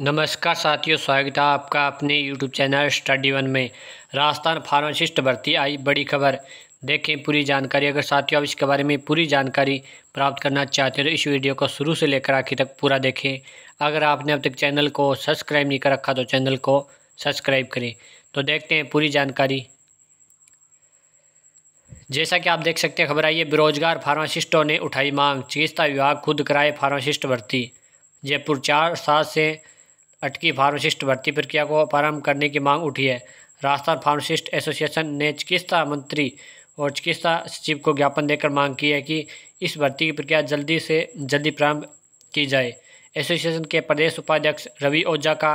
नमस्कार साथियों स्वागत है आपका अपने यूट्यूब चैनल स्टडी वन में राजस्थान फार्मासिस्ट भर्ती आई बड़ी खबर देखें पूरी जानकारी अगर साथियों आप इसके बारे में पूरी जानकारी प्राप्त करना चाहते हो तो इस वीडियो को शुरू से लेकर आखिर तक पूरा देखें अगर आपने अब तक चैनल को सब्सक्राइब नहीं कर रखा तो चैनल को सब्सक्राइब करें तो देखते हैं पूरी जानकारी जैसा कि आप देख सकते हैं खबर आइए बेरोजगार फार्मासिस्टों ने उठाई मांग चिकित्सा विभाग खुद कराए फार्मासिस्ट भर्ती जयपुर चार सात से अटकी फार्मासिस्ट भर्ती प्रक्रिया को प्रारंभ करने की मांग उठी है राजस्थान फार्मासिस्ट एसोसिएशन ने चिकित्सा मंत्री और चिकित्सा सचिव को ज्ञापन देकर मांग की है कि इस भर्ती की प्रक्रिया जल्दी से जल्दी प्रारंभ की जाए एसोसिएशन के प्रदेश उपाध्यक्ष रवि ओझा का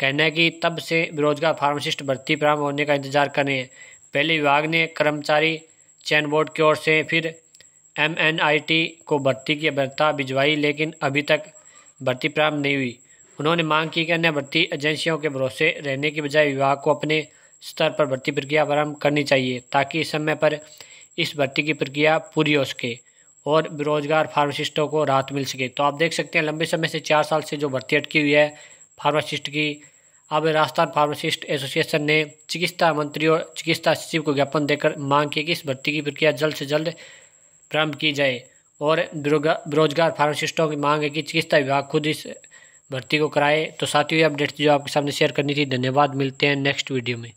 कहना है कि तब से बेरोजगार फार्मासिस्ट भर्ती प्रारंभ होने का इंतजार कर रहे हैं पहले विभाग ने कर्मचारी चयन बोर्ड की ओर से फिर एमएनआईटी को भर्ती की अभ्यर्थता भिजवाई लेकिन अभी तक भर्ती प्रारंभ नहीं हुई उन्होंने मांग की कि अन्य भर्ती एजेंसियों के भरोसे रहने की बजाय विभाग को अपने स्तर पर भर्ती प्रक्रिया प्रारंभ करनी चाहिए ताकि समय पर इस भर्ती की प्रक्रिया पूरी हो सके और बेरोजगार फार्मासिस्टों को राहत मिल सके तो आप देख सकते हैं लंबे समय से चार साल से जो भर्ती अटकी हुई है फार्मासिस्ट की अब राजस्थान फार्मासिस्ट एसोसिएशन ने चिकित्सा मंत्री और चिकित्सा सचिव को ज्ञापन देकर मांग की कि इस भर्ती की प्रक्रिया जल्द से जल्द प्रारंभ की जाए और बेरोजगार फार्मासिस्टों की मांग है कि चिकित्सा विभाग खुद इस भर्ती को कराए तो साथियों ही अपडेट्स जो आपके सामने शेयर करनी थी धन्यवाद मिलते हैं नेक्स्ट वीडियो में